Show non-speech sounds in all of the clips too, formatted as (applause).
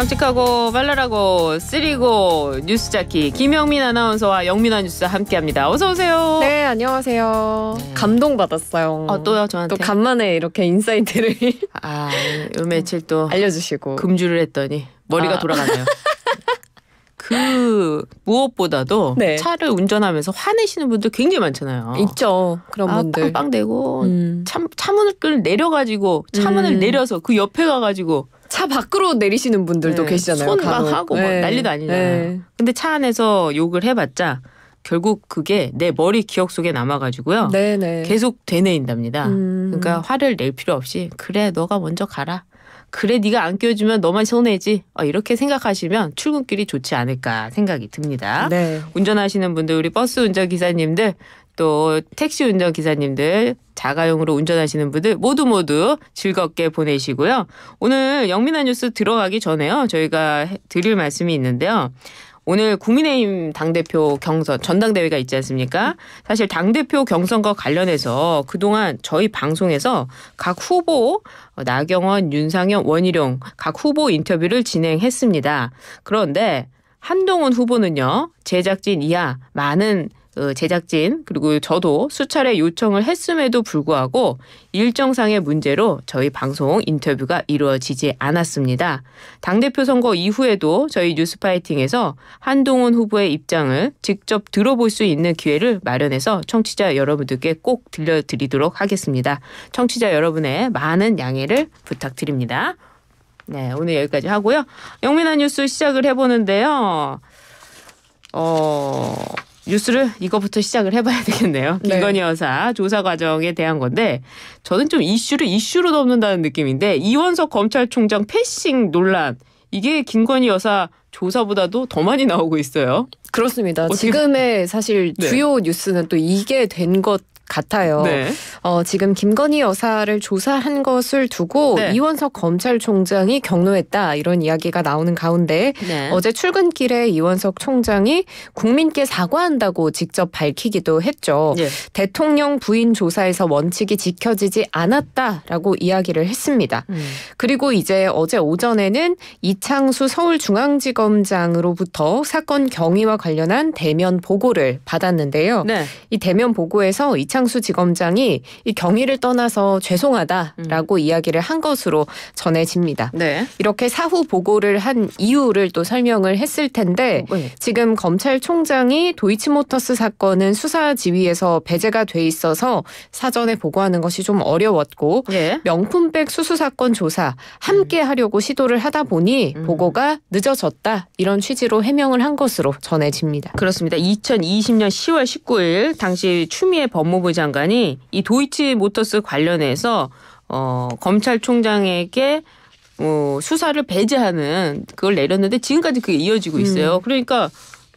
깜찍하고 빨랄하고 쓰리고 뉴스자키 김영민 아나운서와 영민아 뉴스 함께합니다. 어서 오세요. 네 안녕하세요. 네. 감동 받았어요. 아, 또요 저한테. 또 간만에 이렇게 인사이트를 (laughs) 아, 요 며칠 또 알려주시고 금주를 했더니 머리가 아. 돌아가네요. (laughs) 그 무엇보다도 네. 차를 운전하면서 화내시는 분들 굉장히 많잖아요. 있죠. 그런 아, 분들. 빵빵대고 음. 참 차문을 끌 내려가지고 차문을 음. 내려서 그 옆에 가가지고 차 밖으로 내리시는 분들도 네, 계시잖아요. 손막 간혹. 하고 막 네, 난리도 아니잖아요. 네. 근데 차 안에서 욕을 해봤자 결국 그게 내 머리 기억 속에 남아가지고요. 네네. 네. 계속 되뇌인답니다. 음. 그러니까 화를 낼 필요 없이 그래 너가 먼저 가라. 그래 네가 안 끼워주면 너만 손해지 어, 이렇게 생각하시면 출근길이 좋지 않을까 생각이 듭니다. 네. 운전하시는 분들 우리 버스 운전 기사님들 또 택시 운전 기사님들 자가용으로 운전하시는 분들 모두 모두 즐겁게 보내시고요. 오늘 영민한 뉴스 들어가기 전에요. 저희가 드릴 말씀이 있는데요. 오늘 국민의힘 당대표 경선 전당대회가 있지 않습니까? 사실 당대표 경선과 관련해서 그동안 저희 방송에서 각 후보 어, 나경원, 윤상현, 원희룡 각 후보 인터뷰를 진행했습니다. 그런데 한동훈 후보는요. 제작진 이하 많은 어, 제작진 그리고 저도 수차례 요청을 했음에도 불구하고 일정상의 문제로 저희 방송 인터뷰가 이루어지지 않았습니다. 당대표 선거 이후에도 저희 뉴스파이팅에서 한동훈 후보의 입장을 직접 들어볼 수 있는 기회를 마련해서 청취자 여러분들께 꼭 들려드리도록 하겠습니다. 청취자 여러분의 많은 양해를 부탁드립니다. 네, 오늘 여기까지 하고요. 영민한 뉴스 시작을 해보는데요. 어... 뉴스를 이거부터 시작을 해봐야 되겠네요. 네. 김건희 여사 조사 과정에 대한 건데 저는 좀 이슈를 이슈로 넘는다는 느낌인데 이원석 검찰총장 패싱 논란 이게 김건희 여사 조사보다도 더 많이 나오고 있어요. 그렇습니다. 지금의 사실 네. 주요 뉴스는 또 이게 된것 같아요. 네. 어, 지금 김건희 여사를 조사한 것을 두고 네. 이원석 검찰총장이 경로했다 이런 이야기가 나오는 가운데 네. 어제 출근길에 이원석 총장이 국민께 사과한다고 직접 밝히기도 했죠. 예. 대통령 부인 조사에서 원칙이 지켜지지 않았다라고 이야기를 했습니다. 음. 그리고 이제 어제 오전에는 이창수 서울중앙지검장으로부터 사건 경위와 관련한 대면 보고를 받았는데요. 네. 이 대면 보고에서 이창 이창수 지검장이 이 경위를 떠나서 죄송하다라고 음. 이야기를 한 것으로 전해집니다. 네. 이렇게 사후 보고를 한 이유를 또 설명을 했을 텐데 어, 네. 지금 검찰총장이 도이치모터스 사건은 수사 지위에서 배제가 돼 있어서 사전에 보고하는 것이 좀 어려웠고 예. 명품백 수수 사건 조사 함께 음. 하려고 시도를 하다 보니 음. 보고가 늦어졌다 이런 취지로 해명을 한 것으로 전해집니다. 그렇습니다. 2020년 10월 19일 당시 추미애 법무부 국방부 장관이 이 도이치 모터스 관련해서 어, 검찰총장에게 어, 수사를 배제하는 그걸 내렸는데 지금까지 그게 이어지고 음. 있어요. 음. 그러니까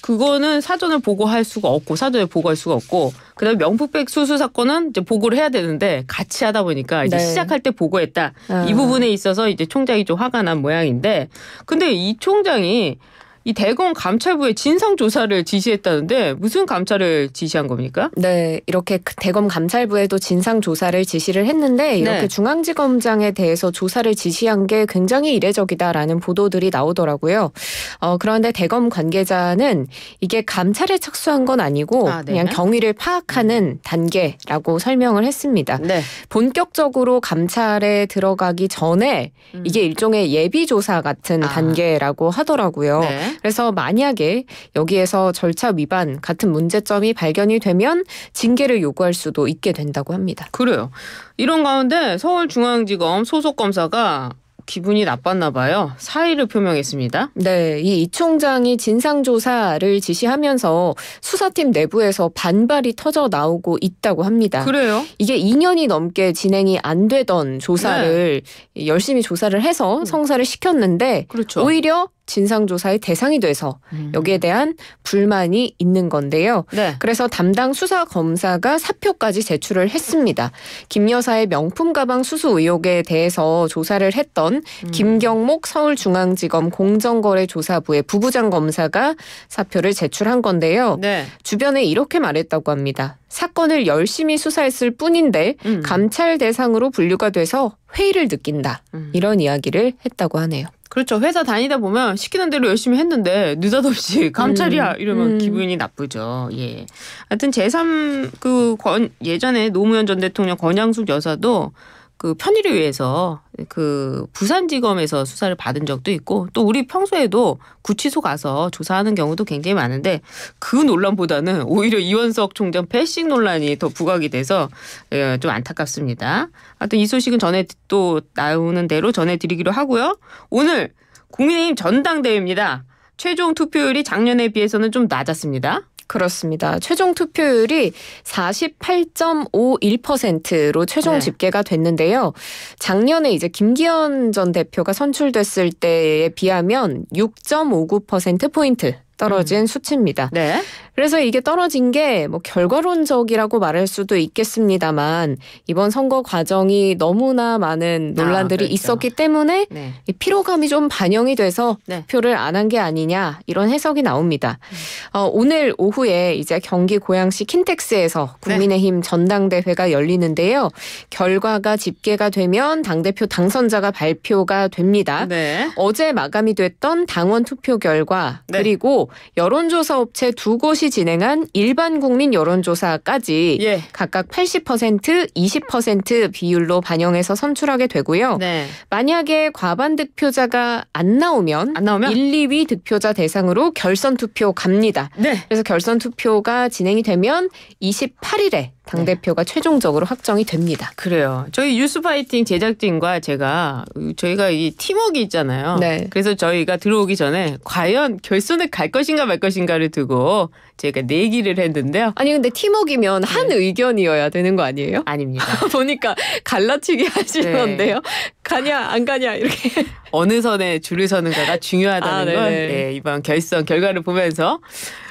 그거는 사전을 보고할 수가 없고 사전에 보고할 수가 없고 그다음에 명품백 수수 사건은 이제 보고를 해야 되는데 같이 하다 보니까 이제 네. 시작할 때 보고했다 아. 이 부분에 있어서 이제 총장이 좀 화가 난 모양인데 근데 이 총장이 이 대검 감찰부의 진상 조사를 지시했다는데 무슨 감찰을 지시한 겁니까? 네, 이렇게 그 대검 감찰부에도 진상 조사를 지시를 했는데 이렇게 네. 중앙지검장에 대해서 조사를 지시한 게 굉장히 이례적이다라는 보도들이 나오더라고요. 어, 그런데 대검 관계자는 이게 감찰에 착수한 건 아니고 아, 네. 그냥 경위를 파악하는 음. 단계라고 설명을 했습니다. 네. 본격적으로 감찰에 들어가기 전에 음. 이게 일종의 예비 조사 같은 아. 단계라고 하더라고요. 네. 그래서 만약에 여기에서 절차 위반 같은 문제점이 발견이 되면 징계를 요구할 수도 있게 된다고 합니다. 그래요. 이런 가운데 서울중앙지검 소속 검사가 기분이 나빴나 봐요. 사의를 표명했습니다. 네, 이이 총장이 진상조사를 지시하면서 수사팀 내부에서 반발이 터져 나오고 있다고 합니다. 그래요? 이게 2년이 넘게 진행이 안 되던 조사를 네. 열심히 조사를 해서 성사를 시켰는데 그렇죠. 오히려 진상조사의 대상이 돼서 음. 여기에 대한 불만이 있는 건데요. 네. 그래서 담당 수사 검사가 사표까지 제출을 했습니다. 김 여사의 명품 가방 수수 의혹에 대해서 조사를 했던 음. 김경목 서울중앙지검 공정거래조사부의 부부장 검사가 사표를 제출한 건데요. 네. 주변에 이렇게 말했다고 합니다. 사건을 열심히 수사했을 뿐인데 음. 감찰 대상으로 분류가 돼서 회의를 느낀다. 음. 이런 이야기를 했다고 하네요. 그렇죠. 회사 다니다 보면 시키는 대로 열심히 했는데 느닷없이 (laughs) 감찰이야 음, 이러면 음. 기분이 나쁘죠. 예. 하여튼 제3 그권 예전에 노무현 전 대통령 권양숙 여사도 그 편의를 위해서 그 부산지검에서 수사를 받은 적도 있고 또 우리 평소에도 구치소 가서 조사하는 경우도 굉장히 많은데 그 논란보다는 오히려 이원석 총장 패싱 논란이 더 부각이 돼서 예, 좀 안타깝습니다. 하여튼 이 소식은 전에 또 나오는 대로 전해드리기로 하고요. 오늘 국민의힘 전당대회입니다. 최종 투표율이 작년에 비해서는 좀 낮았습니다. 그렇습니다. 최종 투표율이 48.51%로 최종 네. 집계가 됐는데요. 작년에 이제 김기현 전 대표가 선출됐을 때에 비하면 6.59% 포인트 떨어진 음. 수치입니다. 네. 그래서 이게 떨어진 게 뭐 결과론적이라고 말할 수도 있겠습니다만 이번 선거 과정이 너무나 많은 아, 논란들이 아, 그렇죠. 있었기 때문에 네. 피로감이 좀 반영이 돼서 네. 표를 안 한 게 아니냐 이런 해석이 나옵니다. 음. 어, 오늘 오후에 이제 경기 고양시 킨텍스에서 네. 국민의힘 네. 전당대회가 열리는데요. 결과가 집계가 되면 당대표 당선자가 발표가 됩니다. 네. 어제 마감이 됐던 당원 투표 결과 네. 그리고 여론조사 업체 두 곳이 진행한 일반 국민 여론조사까지 예. 각각 80% 20% 비율로 반영해서 선출하게 되고요. 네. 만약에 과반 득표자가 안 나오면 안 나오면 1, 2위 득표자 대상으로 결선 투표 갑니다. 네. 그래서 결선 투표가 진행이 되면 28일에 당 대표가 네. 최종적으로 확정이 됩니다. 그래요. 저희 뉴스파이팅 제작진과 제가 저희가 이 팀워크 있잖아요. 네. 그래서 저희가 들어오기 전에 과연 결선에 갈 것인가 말 것인가를 두고 제가 내기를 했는데요. 아니 근데 팀웍이면 네. 한 의견이어야 되는 거 아니에요? 아닙니다. (laughs) 보니까 갈라치기 네. 하시는데요 가냐 안 가냐 이렇게. (laughs) 어느 선에 줄을 서는가가 중요하다는 아, 걸 네네. 예, 이번 결선 결과를 보면서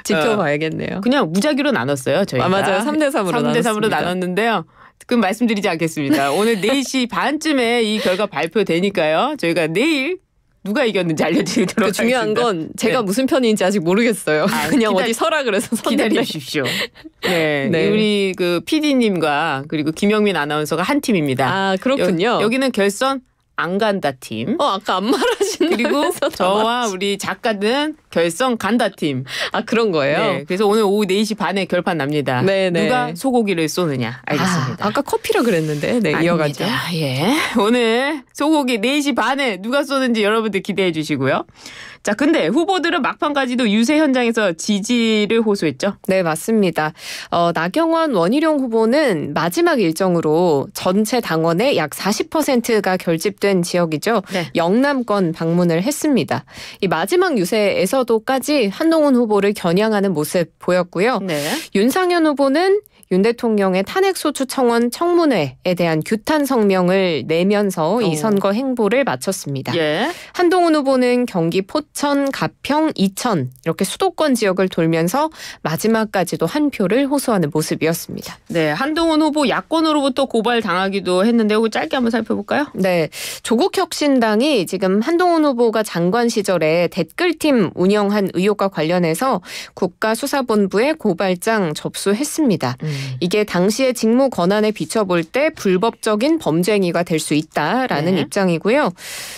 지켜봐야겠네요. 어, 그냥 무작위로 나눴어요. 저희가. 아, 맞아요. 삼 대 삼으로 3대 3으로 나눴는데요 그건 말씀드리지 않겠습니다. 오늘 4시 반쯤에 이 결과 발표되니까요. 저희가 내일 누가 이겼는지 알려드리도록 그 중요한 하겠습니다. 건 제가 네. 무슨 편인지 아직 모르겠어요. 아, (laughs) 그냥 기다, 어디 서라 그래서 기다리십시오. (laughs) 네, 네. 우리 그 PD님과 그리고 김영민 아나운서가 한 팀입니다. 아 그렇군요. 여, 기는 결선 안 간다 팀. 어 아까 안 말하신 그리고 저와 말하 우리 작가는 결성 간다 팀. 아 그런 거예요? 네. 그래서 오늘 오후 4시 반에 결판 납니다. 네네. 네. 누가 소고기를 쏘느냐. 아, 알겠습니다. 아, 까 커피라 그랬는데. 네, 이어가죠. 예. 오늘 소고기 4시 반에 누가 쏘는지 여러분들 기대해 주시고요. 자, 근데 후보들은 막판까지도 유세 현장에서 지지를 호소했죠? 네, 맞습니다. 어, 나경원, 원희룡 후보는 마지막 일정으로 전체 당원의 약 40%가 결집된 지역이죠. 네. 영남권 방문을 했습니다. 이 마지막 유세에서 에서도까지 한동훈 후보를 겨냥하는 모습 보였고요. 네. 윤상현 후보는 윤 대통령의 탄핵소추 청원 청문회에 대한 규탄 성명을 내면서 이 선거 행보를 마쳤습니다. 예. 한동훈 후보는 경기 포천, 가평, 이천 이렇게 수도권 지역을 돌면서 마지막까지도 한 표를 호소하는 모습이었습니다. 네, 한동훈 후보 야권으로부터 고발당하기도 했는데 요 짧게 한번 살펴볼까요? 네, 조국혁신당이 지금 한동훈 후보가 장관 시절에 댓글팀 운영한 의혹과 관련해서 국가수사본부에 고발장 접수했습니다. 음. 음. 이게 당시의 직무 권한에 비춰볼 때 불법적인 범죄 행위가 될 수 있다라는 네. 입장이고요.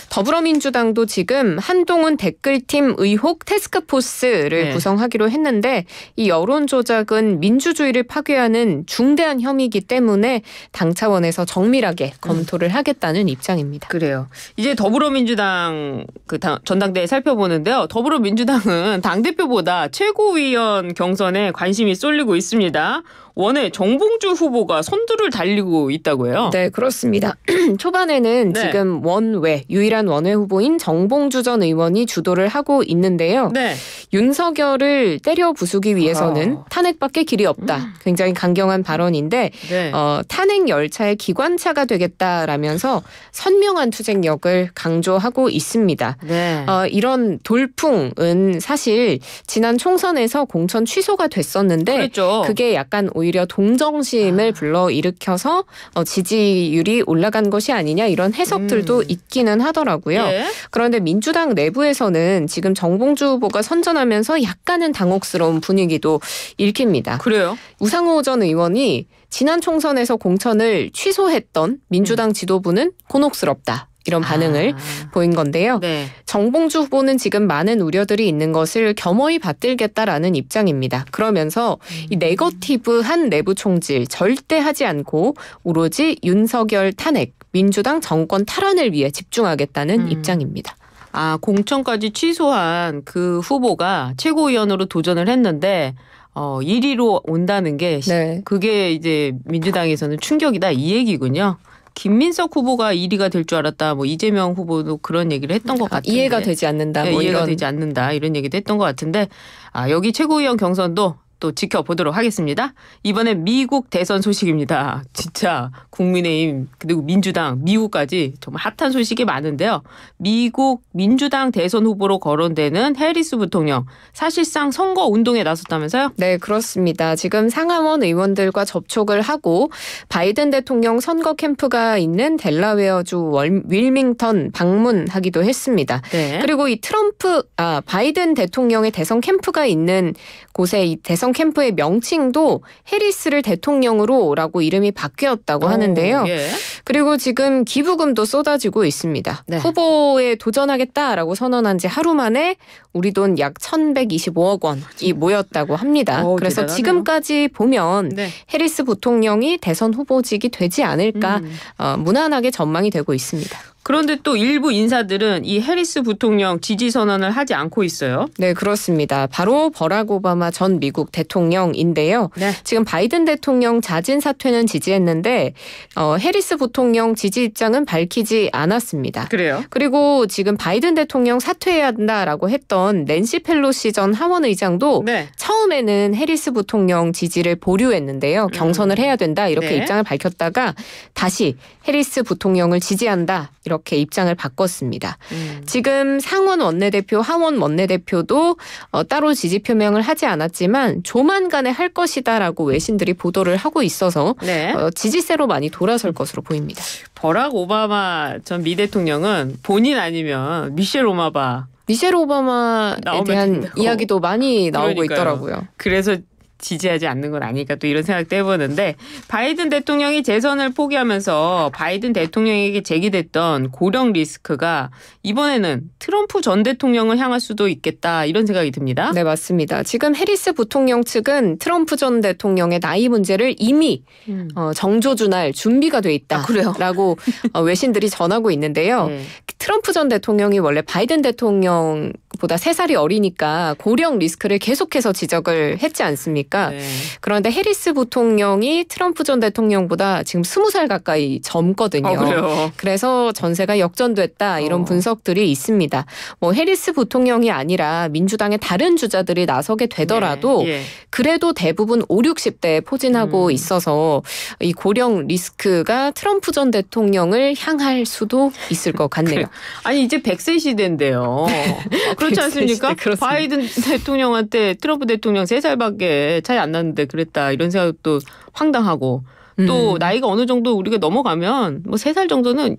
더불어민주당도 지금 한동훈 댓글팀 의혹 테스크포스를 네. 구성하기로 했는데 이 여론 조작은 민주주의를 파괴하는 중대한 혐의이기 때문에 당 차원에서 정밀하게 음. 검토를 음. 하겠다는 입장입니다. 그래요. 이제 더불어민주당 그 당, 전당대회 살펴보는데요. 더불어민주당은 당 대표보다 최고위원 경선에 관심이 쏠리고 있습니다. 원외 정봉주 후보가 선두를 달리고 있다고 해요. 네, 그렇습니다. (clears throat) 초반에는 네. 지금 원외 유일한 원외 후보인 정봉주 전 의원이 주도를 하고 있는데요. 네. 윤석열을 때려 부수기 위해서는 아. 탄핵밖에 길이 없다. 음. 굉장히 강경한 발언인데 네. 어, 탄핵 열차의 기관차가 되겠다라면서 선명한 투쟁력을 강조하고 있습니다. 네. 어, 이런 돌풍은 사실 지난 총선에서 공천 취소가 됐었는데 그랬죠. 그게 약간 오히려 오히려 동정심을 불러일으켜서 어, 지지율이 올라간 것이 아니냐 이런 해석들도 음. 있기는 하더라고요. 예. 그런데 민주당 내부에서는 지금 정봉주 후보가 선전하면서 약간은 당혹스러운 분위기도 읽힙니다. 그래요? 우상호 전 의원이 지난 총선에서 공천을 취소했던 민주당 지도부는 곤혹스럽다. 이런 아. 반응을 아. 보인 건데요. 네. 정봉주 후보는 지금 많은 우려들이 있는 것을 겸허히 받들겠다라는 입장입니다. 그러면서 이 음. 네거티브한 내부 총질 절대 하지 않고 오로지 윤석열 탄핵, 민주당 정권 탈환을 위해 집중하겠다는 음. 입장입니다. 아, 공천까지 취소한 그 후보가 최고위원으로 도전을 했는데 어, 1위로 온다는 게 네. 그게 이제 민주당에서는 충격이다 이 얘기군요. 김민석 후보가 1위가 될 줄 알았다. 뭐 이재명 후보도 그런 얘기를 했던 것 아, 같은데. 이해가 되지 않는다. 예, 뭐 이해가 이런. 되지 않는다. 이런 얘기도 했던 것 같은데 아, 여기 최고위원 경선도 또 지켜보도록 하겠습니다. 이번에 미국 대선 소식입니다. 진짜 국민의힘 그리고 민주당 미국까지 정말 핫한 소식이 많은데요. 미국 민주당 대선 후보로 거론되는 해리스 부통령 사실상 선거 운동에 나섰다면서요? 네 그렇습니다. 지금 상하원 의원들과 접촉을 하고 바이든 대통령 선거 캠프가 있는 델라웨어주 월, 윌밍턴 방문하기도 했습니다. 네. 그리고 이 트럼프 아 바이든 대통령의 대선 캠프가 있는 곳에 이 대선 작성 캠프의 명칭도 해리스를 대통령으로라고 이름이 바뀌었다고 오, 하는데요. 예. 그리고 지금 기부금도 쏟아지고 있습니다. 네. 후보에 도전하겠다라고 선언한 지 하루 만에 우리 돈 약 1,125억 원이 모였다고 합니다. 오, 그래서 대단하네요. 지금까지 보면 네. 해리스 부통령이 대선 후보직이 되지 않을까 음. 어, 무난하게 전망이 되고 있습니다. 그런데 또 일부 인사들은 이 해리스 부통령 지지 선언을 하지 않고 있어요. 네, 그렇습니다. 바로 버락 오바마 전 미국 대통령인데요. 네. 지금 바이든 대통령 자진 사퇴는 지지했는데 어, 해리스 부통령 지지 입장은 밝히지 않았습니다. 그래요? 그리고 지금 바이든 대통령 사퇴해야 한다라고 했던 낸시 펠로시 전 하원 의장도 네. 처음에는 해리스 부통령 지지를 보류했는데요. 음. 경선을 해야 된다 이렇게 네. 입장을 밝혔다가 다시 해리스 부통령을 지지한다 이렇게 이렇게 입장을 바꿨습니다. 음. 지금 상원 원내대표, 하원 원내대표도 어, 따로 지지 표명을 하지 않았지만 조만간에 할 것이다라고 외신들이 보도를 하고 있어서 네. 어, 지지세로 많이 돌아설 것으로 보입니다. 버락 오바마 전 미 대통령은 본인 아니면 미셸 오마바 미셸 오바마에 대한 된다고. 이야기도 많이 나오고 그러니까요. 있더라고요. 그래서 지지하지 않는 건아니니까또 이런 생각도 해보는데 바이든 대통령이 재선을 포기하면서 바이든 대통령에게 제기됐던 고령 리스크가 이번에는 트럼프 전 대통령을 향할 수도 있겠다 이런 생각이 듭니다. 네 맞습니다. 지금 해리스 부통령 측은 트럼프 전 대통령의 나이 문제를 이미 음. 어, 정조준할 준비가 돼 있다라고 아, 어, 외신들이 전하고 있는데요. 네. 트럼프 전 대통령이 원래 바이든 대통령보다 3살이 어리니까 고령 리스크를 계속해서 지적을 했지 않습니까? 아닙니까? 네. 그런데 해리스 부통령이 트럼프 전 대통령보다 지금 20살 가까이 젊거든요. 어, 그래서 전세가 역전됐다 이런 어. 분석들이 있습니다. 뭐 해리스 부통령이 아니라 민주당의 다른 주자들이 나서게 되더라도 네. 예. 그래도 대부분 5, 60대에 포진하고 음. 있어서 이 고령 리스크가 트럼프 전 대통령을 향할 수도 있을 것 같네요. 아니 이제 100세 시대인데요. (laughs) 그렇지 않습니까? 바이든 대통령한테 트럼프 대통령 3살밖에 차이 안 나는데 그랬다 이런 생각도 황당하고 또 음. 나이가 어느 정도 우리가 넘어가면 뭐 세 살 정도는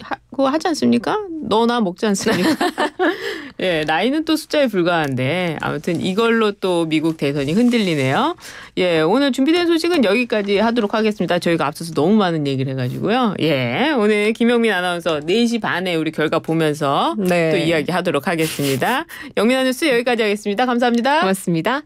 하, 그거 하지 않습니까? 너나 먹지 않습니까? (laughs) 예, 나이는 또 숫자에 불과한데 아무튼 이걸로 또 미국 대선이 흔들리네요. 예, 오늘 준비된 소식은 여기까지 하도록 하겠습니다. 저희가 앞서서 너무 많은 얘기를 해가지고요. 예, 오늘 김영민 아나운서 4시 반에 우리 결과 보면서 네. 또 이야기하도록 하겠습니다. 영민 아나운서 여기까지 하겠습니다. 감사합니다. 고맙습니다.